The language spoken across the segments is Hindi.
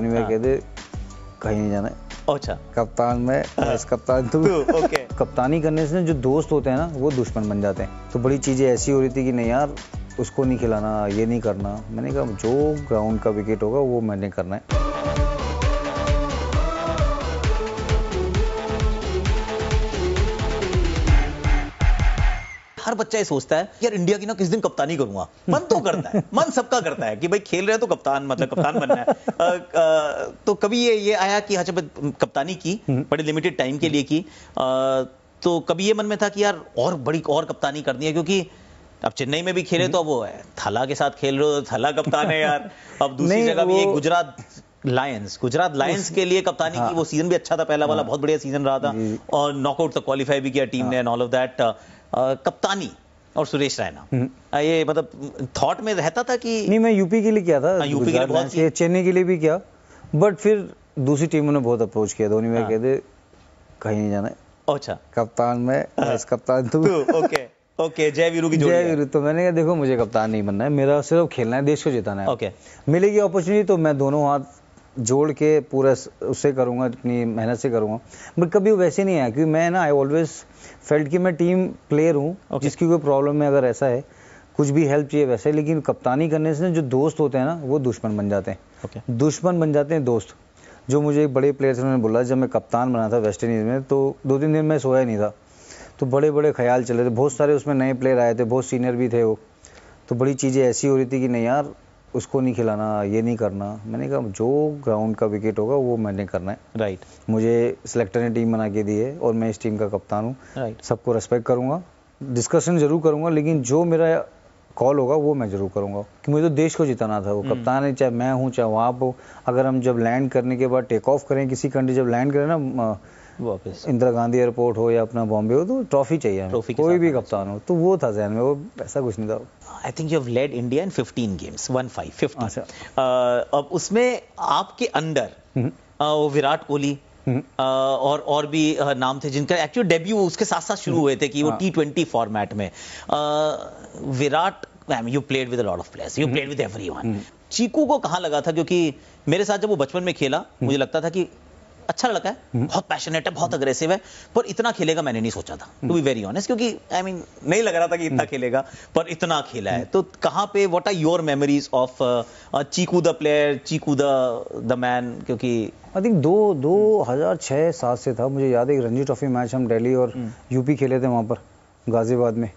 कोनी में हाँ। कहते कहीं नहीं जाना अच्छा कप्तान में हाँ। कप्तान तू ओके कप्तानी करने से जो दोस्त होते हैं ना वो दुश्मन बन जाते हैं तो बड़ी चीज़ें ऐसी हो रही थी कि नहीं यार उसको नहीं खिलाना ये नहीं करना मैंने कहा जो ग्राउंड का विकेट होगा वो मैंने करना है हर बच्चा ये सोचता है यार इंडिया की ना किस दिन कप्तानी करूंगा मन तो करता है मन सबका करता है कि भाई खेल रहे हैं तो कप्तान मतलब कप्तान बनना है आ, आ, तो कभी ये ये आया कि अच्छा कप्तानी की बड़े लिमिटेड टाइम के लिए की आ, तो कभी ये मन में था कि यार और बड़ी और कप्तानी करनी है क्योंकि अब चेन्नई में भी खेले तो अब वो है थला के साथ खेल रहे हो थला कप्तान है यार अब दूसरी जगह भी गुजरात लायंस गुजरात लायंस के लिए कप्तानी हाँ, की वो सीजन भी अच्छा था पहला हाँ, वाला बहुत बढ़िया सीजन रहा था और नॉकआउट तक क्वालिफाई भी किया टीम हाँ, ने एंड ऑल ऑफ दैट कप्तानी और सुरेश रैना हम्म। ये मतलब थॉट में रहता था कि नहीं मैं यूपी के लिए किया था यूपी हाँ, के लिए चेन्नई के लिए भी किया बट फिर दूसरी टीमों ने बहुत अप्रोच किया धोनी में हाँ। कहते कहीं नहीं जाना अच्छा कप्तान में हाँ। कप्तान तू ओके ओके जय वीरू की जोड़ी जय वीरू तो मैंने कहा देखो मुझे कप्तान नहीं बनना है मेरा सिर्फ खेलना है देश को जिताना है ओके मिलेगी अपॉर्चुनिटी तो मैं दोनों हाथ जोड़ के पूरा उससे करूँगा अपनी मेहनत से करूँगा बट कभी वैसे नहीं आया क्योंकि मैं ना आई ऑलवेज फेल्ट कि मैं टीम प्लेयर हूँ okay. जिसकी कोई प्रॉब्लम है अगर ऐसा है कुछ भी हेल्प चाहिए वैसे लेकिन कप्तानी करने से जो दोस्त होते हैं ना वो दुश्मन बन जाते हैं okay. दुश्मन बन जाते हैं दोस्त जो मुझे एक बड़े प्लेयर से उन्होंने बोला जब मैं कप्तान बना था वेस्ट इंडीज़ में तो दो तीन दिन मैं सोया नहीं था तो बड़े बड़े ख्याल चले थे बहुत सारे उसमें नए प्लेयर आए थे बहुत सीनियर भी थे वो तो बड़ी चीज़ें ऐसी हो रही थी कि नहीं यार उसको नहीं खिलाना ये नहीं करना मैंने कहा जो ग्राउंड का विकेट होगा वो मैंने करना है राइट right. मुझे सिलेक्टर ने टीम बना के दी है और मैं इस टीम का कप्तान हूँ right. सबको रेस्पेक्ट करूंगा डिस्कशन जरूर करूंगा लेकिन जो मेरा कॉल होगा वो मैं जरूर करूंगा कि मुझे तो देश को जिताना था वो hmm. कप्तान है चाहे मैं हूँ चाहे वहाँ आप अगर हम जब लैंड करने के बाद टेक ऑफ करें किसी कंट्री जब लैंड करें ना वापस इंदिरा गांधी एयरपोर्ट हो या अपना बॉम्बे हो तो ट्रॉफी चाहिए ट्रॉफी कोई भी कप्तान हो तो वो था जहन में वो ऐसा कुछ नहीं था I think you have led India in 15 games one five fifty अब उसमें आपके अंडर हम्म। वो विराट कोहली Uh, और और भी नाम थे जिनका एक्चुअली डेब्यू उसके साथ साथ शुरू हम्म। हुए थे कि वो टी ट्वेंटी फॉर्मेट में uh, Virat ma'am you played with lot of players you played with everyone Chiku को कहाँ लगा था क्योंकि मेरे साथ जब वो बचपन में खेला मुझे लगता था कि अच्छा लड़का हम्म। है बहुत पैशनेट है बहुत अग्रेसिव है पर इतना खेलेगा मैंने नहीं सोचा था टू बी वेरी ऑनेस्ट क्योंकि आई मीन नहीं लग रहा था कि इतना हम्म। खेलेगा पर इतना खेला है तो कहाँ पे what are your memories of Chiku the player Chiku the man क्योंकि आई थिंक दो दो हजार छः सात से था मुझे याद है एक रणजी ट्रॉफी मैच हम दिल्ली और हम्म। यूपी खेले थे वहाँ पर गाजियाबाद में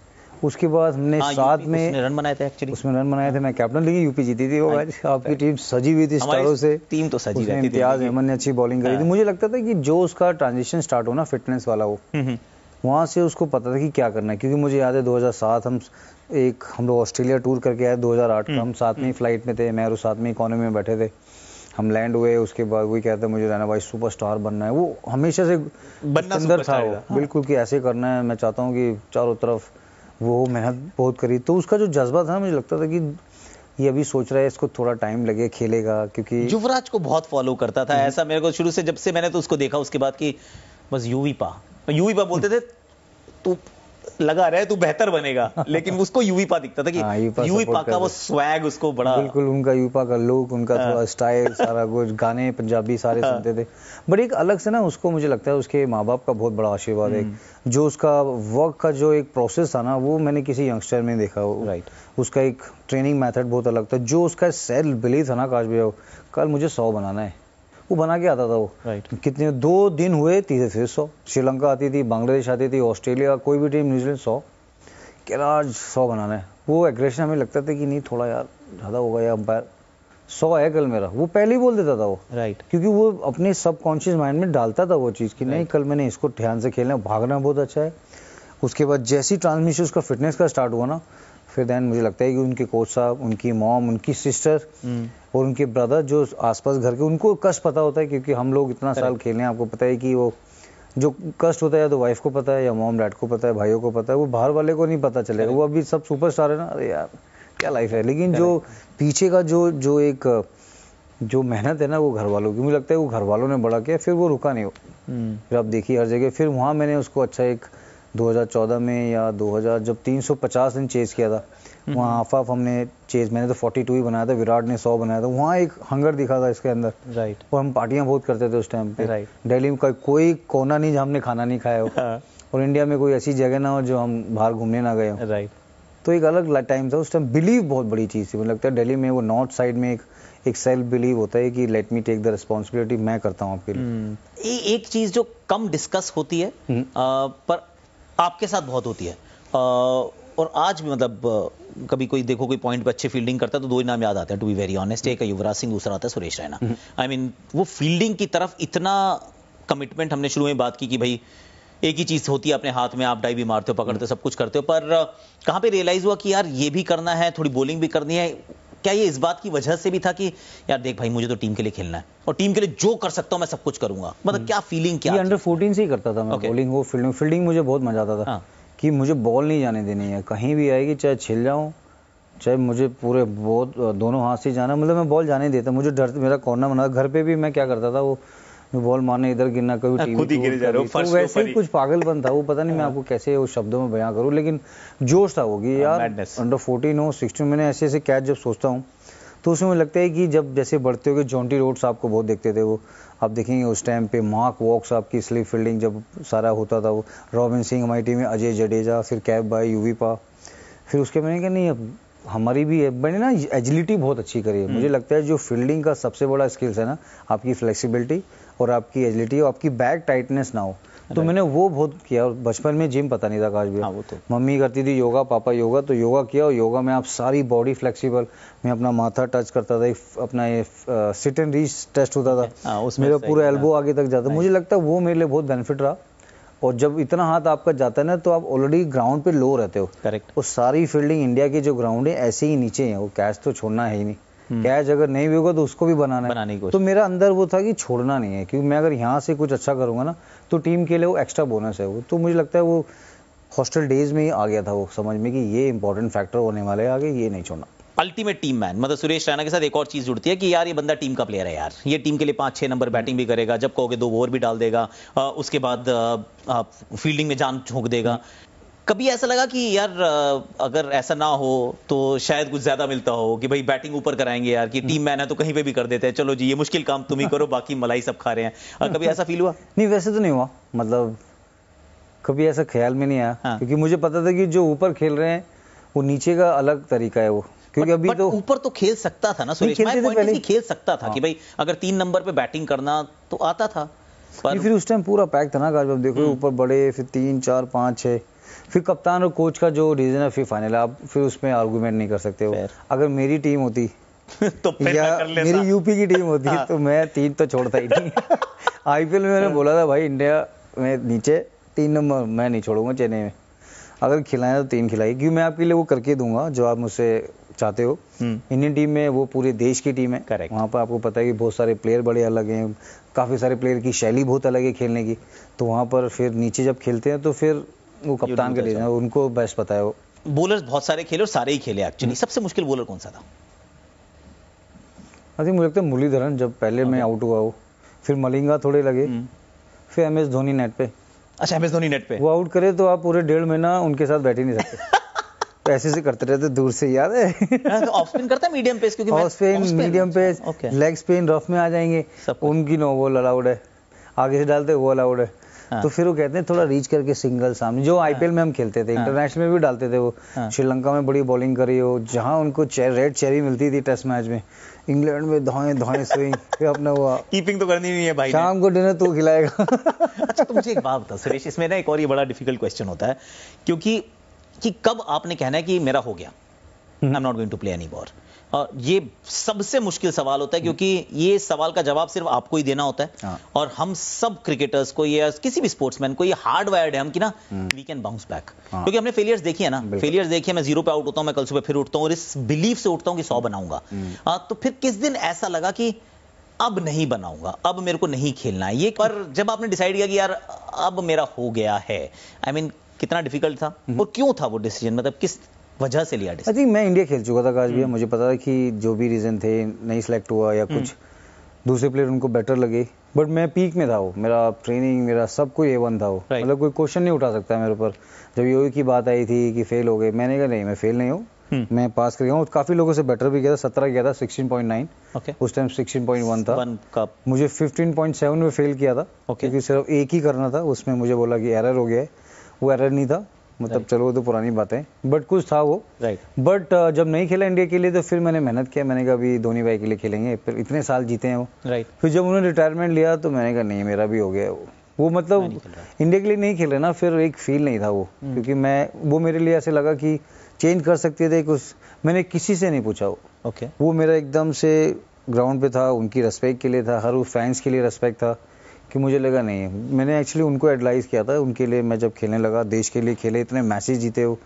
उसके बाद हमने हाँ, साथ में रन बनाए थे एक्चुअली उसमें रन बनाए थे मैं कैप्टन लेकिन यूपी जीती थी वो मैच हाँ, आपकी टीम सजी हुई थी स्टारों से टीम तो सजी रहती इम्तियाज अहमद ने अच्छी बॉलिंग करी थी हाँ। मुझे लगता था कि जो उसका ट्रांजिशन स्टार्ट हो ना फिटनेस वाला वो हम्म, हम्म। वहाँ से उसको पता था कि क्या करना है क्योंकि मुझे याद है 2007 हम एक हम लोग ऑस्ट्रेलिया टूर करके आए 2008 का हम्म, हम साथ में ही फ्लाइट में थे मैं और साथ में इकोनॉमी में बैठे थे हम लैंड हुए उसके बाद वही कहते हैं मुझे रहना भाई सुपरस्टार बनना है वो हमेशा से बनना अंदर था वो हाँ। बिल्कुल कि ऐसे करना है मैं चाहता हूँ कि चारों तरफ वो मेहनत बहुत करी तो उसका जो जज्बा था मुझे लगता था कि ये अभी सोच रहा है इसको थोड़ा टाइम लगे खेलेगा क्योंकि युवराज को बहुत फॉलो करता था हम्म। ऐसा मेरे को शुरू से जब से मैंने तो उसको देखा उसके बाद कि बस यूवीपा यूवीपा बोलते थे तो लगा रहे तू बेहतर बनेगा लेकिन उसको यूवीपा दिखता था कि आ, यूपा, यूपा का वो स्वैग उसको बड़ा बिल्कुल उनका यूपा का लुक उनका हाँ। थोड़ा स्टाइल सारा कुछ गाने पंजाबी सारे हाँ। सुनते थे बट एक अलग से ना उसको मुझे लगता है उसके माँ बाप का बहुत बड़ा आशीर्वाद है हम्म। जो उसका वर्क का जो एक प्रोसेस था ना वो मैंने किसी यंगस्टर में देखा राइट उसका एक ट्रेनिंग मेथड बहुत अलग था जो उसका सेल्फ बिलीव था ना काश भैया कल मुझे सौ बनाना है वो बना के आता था वो right. कितने दो दिन हुए तीसरे फिर सौ श्रीलंका आती थी बांग्लादेश आती थी ऑस्ट्रेलिया कोई भी टीम न्यूजीलैंड सौ कह रहा आज सौ बनाना है वो एग्रेशन हमें लगता था कि नहीं थोड़ा यार ज़्यादा होगा या अंपायर सौ है कल मेरा वो पहले ही बोल देता था वो राइट right. क्योंकि वो अपने सबकॉन्शियस माइंड में डालता था वो चीज़ कि right. नहीं कल मैंने इसको ध्यान से खेलना भागना बहुत अच्छा है उसके बाद जैसी ट्रांसमिशन उसका फिटनेस का स्टार्ट हुआ ना फिर देन मुझे लगता है कि उनके कोच साहब उनकी मॉम उनकी सिस्टर हम्म। और उनके ब्रदर जो आसपास घर के उनको कष्ट पता होता है क्योंकि हम लोग इतना साल खेले हैं आपको पता है कि वो जो कष्ट होता है या तो वाइफ को पता है या मॉम डैड को पता है भाइयों को पता है वो बाहर वाले को नहीं पता चलेगा वो अभी सब सुपरस्टार है ना अरे यार क्या लाइफ है लेकिन जो पीछे का जो जो एक जो मेहनत है ना वो घर वालों की मुझे लगता है वो घर वालों ने बड़ा किया फिर वो रुका नहीं हो हम्म। फिर आप देखिए हर जगह फिर वहाँ मैंने उसको अच्छा एक 2014 में या 2000 जब 350 रन चेज किया था हम्म। वहाँ हाफ हाफ हमने चेज मैंने तो 42 ही बनाया था विराट ने 100 बनाया था वहाँ एक हंगर दिखा था इसके अंदर राइट और हम पार्टियाँ बहुत करते थे उस टाइम पे राइट डेली में कोई कोना नहीं जहाँ हमने खाना नहीं खाया हो हाँ। और इंडिया में कोई ऐसी जगह ना हो जो हम बाहर घूमने ना गए राइट तो एक अलग टाइम था उस टाइम बिलीव बहुत बड़ी चीज़ थी मुझे लगता है डेली में वो नॉर्थ साइड में एक एक सेल्फ बिलीव होता है कि let me take the responsibility मैं करता हूँ आपके लिए हम्म। एक चीज़ जो कम डिस्कस होती है आ, हम्म। पर आपके साथ बहुत होती है और आज भी मतलब कभी कोई देखो कोई पॉइंट पे अच्छे फील्डिंग करता है तो दो ही नाम याद आते हैं टू बी वेरी ऑनेस्ट एक युवराज सिंह दूसरा आता है Suresh Raina I hmm. Mean वो फील्डिंग की तरफ इतना कमिटमेंट हमने शुरू में बात की कि भाई एक ही चीज़ होती है अपने हाथ में आप डाई भी मारते हो पकड़ते हो सब कुछ करते हो पर कहाँ पे रियलाइज़ हुआ कि यार ये भी करना है थोड़ी बॉलिंग भी करनी है क्या ये इस बात की वजह से भी था कि यार देख भाई मुझे तो टीम के लिए खेलना है और टीम के लिए जो कर सकता हूँ मैं सब कुछ करूंगा मतलब हम्म। क्या फीलिंग क्या अंडर फोर्टीन से ही करता था मैं बॉलिंग हो फील्डिंग फील्डिंग मुझे बहुत मजा आता था हाँ। कि मुझे बॉल नहीं जाने देनी है कहीं भी आएगी चाहे छिल जाऊँ चाहे मुझे पूरे बहुत दोनों हाथ से जाना मतलब मैं बॉल जाने देता मुझे डर मेरा कॉर्नर बना घर पे भी मैं क्या करता था वो बॉल मारने इधर गिरना कभी खुद ही गिर जा रहा हूँ तो तो वैसे ही कुछ पागलपन था वो पता नहीं मैं हाँ। आपको कैसे वो शब्दों में बयां करूँ लेकिन जोश था होगी हाँ, यार अंडर फोर्टीन हो सिक्सटीन मैंने ऐसे ऐसे कैच जब सोचता हूँ तो उसमें मुझे लगता है कि जब जैसे बढ़ते हो गए जॉन्टी रोड साहब को बहुत देखते थे वो आप देखेंगे उस टाइम पे मार्क वॉक्स आपकी की स्लिप फील्डिंग जब सारा होता था वो रॉबिन सिंह हमारी टीम में अजय जडेजा फिर कैब बाई यूवी पा फिर उसके मैंने कहा नहीं अब हमारी भी है मैंने ना एजिलिटी बहुत अच्छी करी है हम्म। मुझे लगता है जो फील्डिंग का सबसे बड़ा स्किल्स है ना आपकी फ्लेक्सिबिलिटी और आपकी एजिलिटी हो आपकी बैक टाइटनेस ना हो तो मैंने वो बहुत किया और बचपन में जिम पता नहीं था काश भी हाँ, वो तो मम्मी करती थी योगा पापा योगा तो योगा किया और योगा में आप सारी बॉडी फ्लेक्सिबल मैं अपना माथा टच करता था अपना ये सिट एंड रीच टेस्ट होता था हाँ, उसमें मेरा पूरा एल्बो आगे तक जाता मुझे लगता है वो मेरे लिए बहुत बेनिफिट रहा और जब इतना हाथ आपका जाता है ना तो आप ऑलरेडी ग्राउंड पे लो रहते हो करेक्ट और सारी फील्डिंग इंडिया की जो ग्राउंड है ऐसे ही नीचे है वो कैच तो छोड़ना है ही नहीं कैच हम्म। अगर नहीं भी होगा तो उसको भी बनाना बनाने है तो मेरा अंदर वो था कि छोड़ना नहीं है क्योंकि मैं अगर यहाँ से कुछ अच्छा करूंगा ना तो टीम के लिए वो एक्स्ट्रा बोनस है वो तो मुझे लगता है वो हॉस्टल डेज में ही आ गया था वो समझ में कि ये इंपॉर्टेंट फैक्टर होने वाले हैं आगे ये नहीं छोड़ना अल्टीमेट टीम मैन मतलब सुरेश रैना के साथ एक और चीज जुड़ती है कि यार ये बंदा टीम का प्लेयर है यार ये टीम के लिए पांच छह नंबर बैटिंग भी करेगा जब कहोगे दो ओवर भी डाल देगा उसके बाद फील्डिंग में जान झोंक देगा कभी ऐसा लगा कि यार अगर ऐसा ना हो तो शायद कुछ ज्यादा मिलता हो कि भाई बैटिंग ऊपर कराएंगे यार कि टीम मैन है तो कहीं पे भी कर देते हैं चलो जी ये मुश्किल काम तुम ही करो बाकी मलाई सब खा रहे हैं और कभी ऐसा फील हुआ नहीं वैसे तो नहीं हुआ मतलब कभी ऐसा ख्याल में नहीं आया हाँ। क्योंकि मुझे पता था कि जो ऊपर खेल रहे हैं वो नीचे का अलग तरीका है वो क्योंकि अभी तो ऊपर तो खेल सकता था ना सुरेश खेल सकता था हाँ। कि भाई अगर तीन नंबर पे बैटिंग करना तो आता था पर... फिर उस टाइम पूरा पैक था ना देखो हम्म। ऊपर बड़े फिर तीन चार पांच छह फिर कप्तान और कोच का जो रीज़न है फिर फाइनल आप फिर उसमें आर्गूमेंट नहीं कर सकते हो अगर मेरी टीम होती तो या कर मेरी यूपी की टीम होती हाँ। तो मैं तीन तो छोड़ता ही नहीं आईपीएल में मैंने बोला था भाई इंडिया में नीचे तीन नंबर मैं नहीं छोड़ूंगा चेन्नई में अगर खिलाएं तो तीन खिलाई क्योंकि मैं आपके लिए वो करके दूंगा जो आप मुझसे चाहते हो इंडियन टीम हम्म। में वो पूरे देश की टीम है करेक्ट वहाँ पर आपको पता है कि बहुत सारे प्लेयर बड़े अलग हैं काफ़ी सारे प्लेयर की शैली बहुत अलग है खेलने की तो वहाँ पर फिर नीचे जब खेलते हैं तो फिर वो कप्तान के लिए उनको बेस्ट पता है वो बॉलर्स बहुत सारे खेले और सारे ही खेले एक्चुअली हम्म। सबसे मुश्किल बॉलर कौन सा था आई थिंक मुझे लगता है मुरलीधरन जब पहले मैं आउट हुआ वो फिर मलिंगा थोड़े लगे हम्म। फिर एम एस धोनी नेट पे अच्छा एम एस धोनी नेट पे वो आउट करे तो आप पूरे डेढ़ महीना उनके साथ बैठ ही नहीं सकते ऐसे से करते रहते दूर से याद है ऑफ हाँ, स्पिन तो करता है मीडियम पेस क्योंकि off spin medium pace leg spin rough में आ जाएंगे उनकी नो वो अलाउड है आगे से डालते वो अलाउड है हाँ। तो फिर वो कहते हैं थोड़ा रीच करके सिंगल सामने जो आईपीएल हाँ। में हम खेलते थे इंटरनेशनल हाँ। में भी डालते थे वो श्रीलंका में बड़ी बॉलिंग करी हो जहाँ उनको रेड चेरी मिलती थी टेस्ट मैच में इंग्लैंड में धोए धोए स्विंग फिर अपना हुआ कीपिंग तो करनी नहीं है भाई शाम को डिनर तो खिलाएगा अच्छा तो मुझे एक बात बता सुरेश इसमें ना एक और ये बड़ा डिफिकल्ट क्वेश्चन होता है क्योंकि कि कब आपने कहना है कि मेरा हो गया I am not going to play any more ये सबसे मुश्किल सवाल होता है हम्म। क्योंकि ये सवाल का जवाब सिर्फ आपको ही देना होता है हाँ। और हम सब क्रिकेटर्स को या किसी भी स्पोर्ट्समैन को ये हार्ड वायर्ड है हम कि ना वी कैन बाउंस बैक क्योंकि हमने फेलियर्स देखी है ना फेलियर्स देखी है मैं जीरो पे आउट होता हूं मैं कल सुबह फिर उठता हूं और इस बिलीफ से उठता हूं कि सौ बनाऊंगा हम्म। तो फिर किस दिन ऐसा लगा कि अब नहीं बनाऊंगा अब मेरे को नहीं खेलना है ये पर जब आपने डिसाइड किया कि यार अब मेरा हो गया है आई I मीन mean, कितना डिफिकल्ट था हम्म। और क्यों था वो डिसीजन मतलब किस वजह से लिया आई थिंक मैं इंडिया खेल चुका था आज भी मुझे पता था कि जो भी रीज़न थे नहीं सिलेक्ट हुआ या कुछ दूसरे प्लेयर उनको बेटर लगे बट मैं पीक में था वो मेरा ट्रेनिंग मेरा सब कोई ए वन था वो right. मतलब कोई क्वेश्चन नहीं उठा सकता मेरे ऊपर जब योगी की बात आई थी कि फेल हो गए मैंने कहा नहीं मैं फेल नहीं हूँ Hmm. मैं पास कर गया हूँ काफी लोगों से बेटर भी गया था सत्रह गया था सिक्सटीन पॉइंट नाइन उस टाइम सिक्सटीन पॉइंट वन था मुझे फिफ्टीन पॉइंट सेवन में फेल किया था okay. क्योंकि सिर्फ एक ही करना था उसमें मुझे बोला कि एरर हो गया है वो एरर नहीं था मतलब चलो तो पुरानी बात है बट कुछ था वो राइट बट uh, जब नहीं खेला इंडिया के लिए तो फिर मैंने मेहनत किया मैंने कहा अभी धोनी भाई के लिए खेलेंगे फिर इतने साल जीते हैं वो राइट फिर जब उन्होंने रिटायरमेंट लिया तो मैंने कहा नहीं मेरा भी हो गया वो वो मतलब इंडिया के लिए नहीं खेल रहे ना फिर एक फील नहीं था वो hmm. क्योंकि मैं वो मेरे लिए ऐसे लगा कि चेंज कर सकते थे कुछ मैंने किसी से नहीं पूछा वो ओके वो मेरा एकदम से ग्राउंड पे था उनकी रेस्पेक्ट के लिए था हर वो फैंस के लिए रेस्पेक्ट था कि मुझे लगा नहीं मैंने एक्चुअली उनको एडवाइस किया था उनके लिए मैं जब खेलने लगा देश के लिए खेले इतने मैचेस जीते हो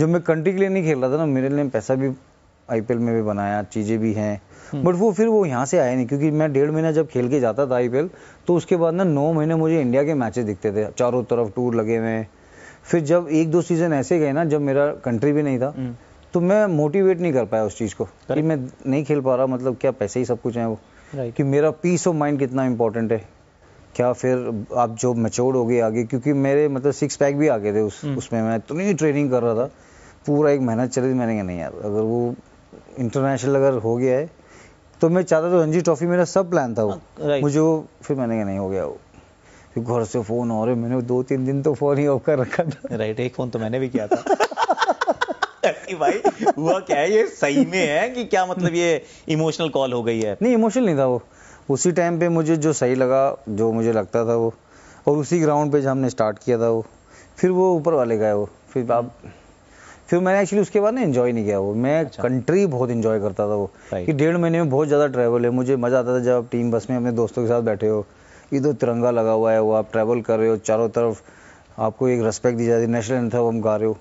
जब मैं कंट्री के लिए नहीं खेल रहा था ना मेरे लिए पैसा भी आईपीएल में भी बनाया चीज़ें भी हैं बट हम्म। वो फिर वो यहाँ से आया नहीं क्योंकि मैं डेढ़ महीना जब खेल के जाता था आईपीएल तो उसके बाद ना नौ महीने मुझे इंडिया के मैचेस दिखते थे चारों तरफ टूर लगे हुए फिर जब एक दो सीज़न ऐसे गए ना जब मेरा कंट्री भी नहीं था हम्म। तो मैं मोटिवेट नहीं कर पाया उस चीज़ को कि मैं नहीं खेल पा रहा मतलब क्या पैसे ही सब कुछ है वो कि मेरा पीस ऑफ माइंड कितना इंपॉर्टेंट है क्या फिर आप जो मेच्योर्ड हो गए आगे क्योंकि मेरे मतलब सिक्स पैक भी आ गए थे उस हम्म। उसमें मैं इतनी ट्रेनिंग कर रहा था पूरा एक महीना चली थी मैंने कहा नहीं यार अगर वो इंटरनेशनल अगर हो गया है तो मैं चाहता था रणजी ट्रॉफी मेरा सब प्लान था वो हाँ, मुझे वो फिर मैंने कहा नहीं हो गया वो फिर घर से फ़ोन और मैंने दो तीन दिन तो फ़ोन ही ऑफ कर रखा था राइट एक फ़ोन तो मैंने भी किया था भाई हुआ क्या है ये सही में है कि क्या मतलब ये इमोशनल कॉल हो गई है नहीं इमोशनल नहीं था वो उसी टाइम पे मुझे जो सही लगा जो मुझे लगता था वो और उसी ग्राउंड पे जो हमने स्टार्ट किया था वो फिर वो ऊपर वाले गए वो फिर आप फिर मैंने एक्चुअली उसके बाद ना इन्जॉय नहीं किया वो मैं अच्छा। कंट्री बहुत इन्जॉय करता था वो कि डेढ़ महीने में बहुत ज़्यादा ट्रैवल है मुझे मज़ा आता था जब आप टीम बस में अपने दोस्तों के साथ बैठे हो इधर तिरंगा लगा हुआ है वो आप ट्रैवल कर रहे हो चारों तरफ आपको एक रेस्पेक्ट दी जाती है नेशनल एंथम गा रहे हो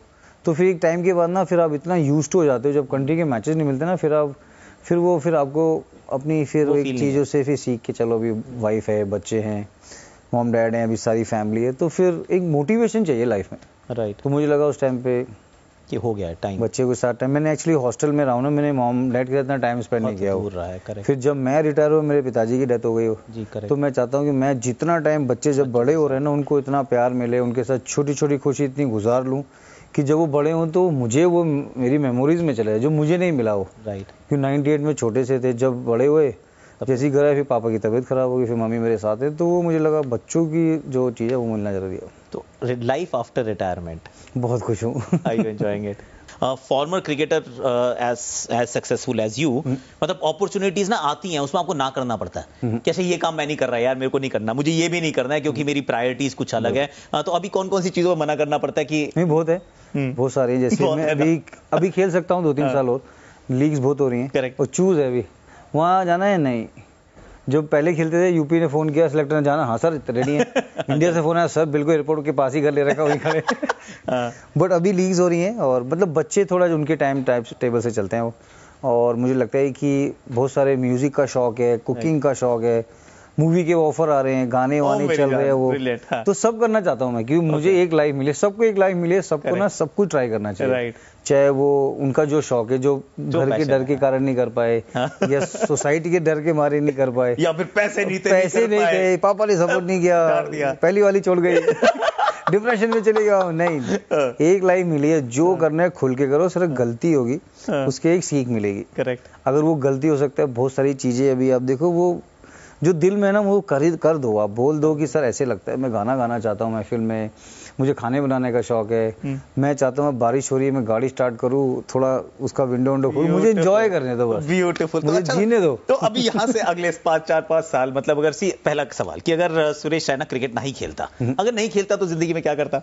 तो फिर एक टाइम के बाद ना फिर आप इतना यूज हो जाते हो जब कंट्री के मैचेस नहीं मिलते ना फिर आप फिर वो फिर आपको अपनी फिर एक चीज़ों से फिर सीख के चलो अभी वाइफ है बच्चे हैं मॉम डैड हैं अभी सारी फैमिली है तो फिर एक मोटिवेशन चाहिए लाइफ में राइट तो मुझे लगा उस टाइम पे कि हो गया टाइम बच्चे को साथ टाइम मैंने एक्चुअली हॉस्टल में रहा हूँ ना मैंने मॉम डैड के साथ इतना टाइम स्पेंड नहीं किया रहा है करेक्ट फिर जब मैं रिटायर हुआ मेरे पिताजी की डेथ हो गई हो जी करेक्ट तो मैं चाहता हूँ कि मैं जितना टाइम बच्चे जब बड़े हो रहे हैं ना उनको इतना प्यार मिले उनके साथ छोटी छोटी खुशी इतनी गुजार लूँ कि जब वो बड़े हों तो मुझे वो मेरी मेमोरीज में चले जो मुझे नहीं मिला वो राइट क्यों नाइन्टी में छोटे से थे जब बड़े हुए अब जैसे ही घर आए फिर पापा की तबीयत ख़राब होगी फिर मम्मी मेरे साथ है तो वो मुझे लगा बच्चों की जो चीज़ है वो मिलना ज़रूरी है तो लाइफ आफ्टर रिटायरमेंट बहुत खुश हूँ I you enjoying it former cricketer as as successful as you मतलब अपॉर्चुनिटीज ना आती हैं उसमें आपको ना करना पड़ता है mm-hmm. कैसे ये काम मैं नहीं कर रहा यार मेरे को नहीं करना मुझे ये भी नहीं करना है क्योंकि mm-hmm. मेरी प्रायोरिटीज कुछ अलग है हाँ, तो अभी कौन कौन सी चीज़ों में मना करना पड़ता है कि नहीं बहुत है mm-hmm. बहुत सारी जैसे अभी अभी खेल सकता हूँ दो तीन हाँ। साल और लीग्स बहुत हो रही है और चूज है अभी वहाँ जाना है नहीं जो पहले खेलते थे यूपी ने फोन किया सिलेक्टर ने जाना हाँ सर रेडी है इंडिया से फोन आया सर बिल्कुल एयरपोर्ट के पास ही घर ले रखा वही खड़े बट हाँ। अभी लीग्स हो रही हैं और मतलब बच्चे थोड़ा उनके टाइम टाइप टेबल से चलते हैं वो और मुझे लगता है कि बहुत सारे म्यूज़िक का शौक है कुकिंग का शौक है मूवी के ऑफर आ रहे हैं गाने वाने चल रहे हैं वो हाँ। तो सब करना चाहता हूँ मैं क्योंकि मुझे एक लाइफ मिले सबको एक लाइफ मिले सबको ना सब कुछ ट्राई करना चाहिए right. चाहे वो उनका जो शौक है जो घर के डर के कारण नहीं कर पाए हाँ। या सोसाइटी के डर के मारे नहीं कर पाए या फिर पैसे नहीं पैसे नहीं गए पापा ने सपोर्ट नहीं किया पहली वाली छोड़ गई डिप्रेशन में चले जाओ नहीं हाँ। एक लाइफ मिली है जो हाँ। करना है खुल के करो सिर्फ गलती होगी उसके एक सीख मिलेगी करेक्ट अगर वो गलती हो सकता है बहुत सारी चीजें अभी आप देखो वो जो दिल में ना वो कर कर दो आप बोल दो कि सर ऐसे लगता है मैं गाना गाना चाहता हूँ महफिल में मुझे खाने बनाने का शौक है हम्म। मैं चाहता हूँ बारिश हो रही है मैं गाड़ी स्टार्ट करूँ थोड़ा उसका विंडो विंडो खोलू मुझे इंजॉय करने दो बस ब्यूटीफुल तो मुझे अच्छा, जीने दो तो अभी यहाँ से अगले पाँच चार पाँच साल मतलब अगर सी पहला सवाल कि अगर सुरेश रैना क्रिकेट नहीं खेलता हम्म। अगर नहीं खेलता तो जिंदगी में क्या करता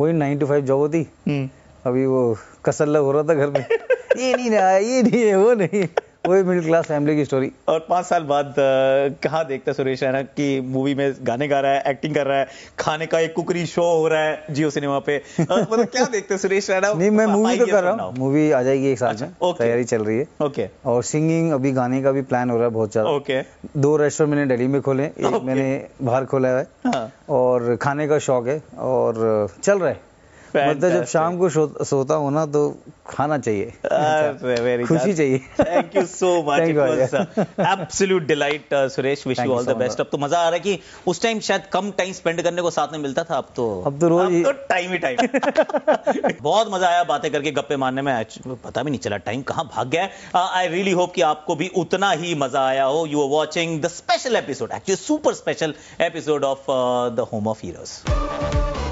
वही नाइन टू फाइव जॉब होती हम्म। अभी वो कसल हो रहा था घर में ये नहीं ना ये नहीं है वो नहीं वो भी मिडिल क्लास फैमिली की स्टोरी और पांच साल बाद कहाँ देखते सुरेश रैना की मूवी में गाने गा रहा है एक्टिंग कर रहा है खाने का एक कुकरी शो हो रहा है जियो सिनेमा पे मतलब क्या देखते सुरेश रैना नहीं मैं मूवी तो कर रहा हूँ मूवी आ जाएगी एक साल अच्छा, में तैयारी चल रही है ओके और सिंगिंग अभी गाने का भी प्लान हो रहा है बहुत ज्यादा ओके दो रेस्टोरेंट मैंने डेली में खोले एक मैंने बाहर खोला है हाँ। और खाने का शौक है और चल रहा है मतलब जब शाम को सोता हूँ ना तो खाना चाहिए खुशी चाहिए thank you so much absolute delight Suresh wish you all the best अब तो मजा आ रहा है कि उस टाइम शायद कम टाइम स्पेंड करने को साथ में मिलता था अब तो अब तो रोज तो टाइम ही टाइम बहुत मजा आया बातें करके गप्पे मारने में पता भी नहीं चला टाइम कहाँ भाग गया आई रियली होप कि आपको भी उतना ही मजा आया हो you are watching the special episode actually super special episode of the home of heroes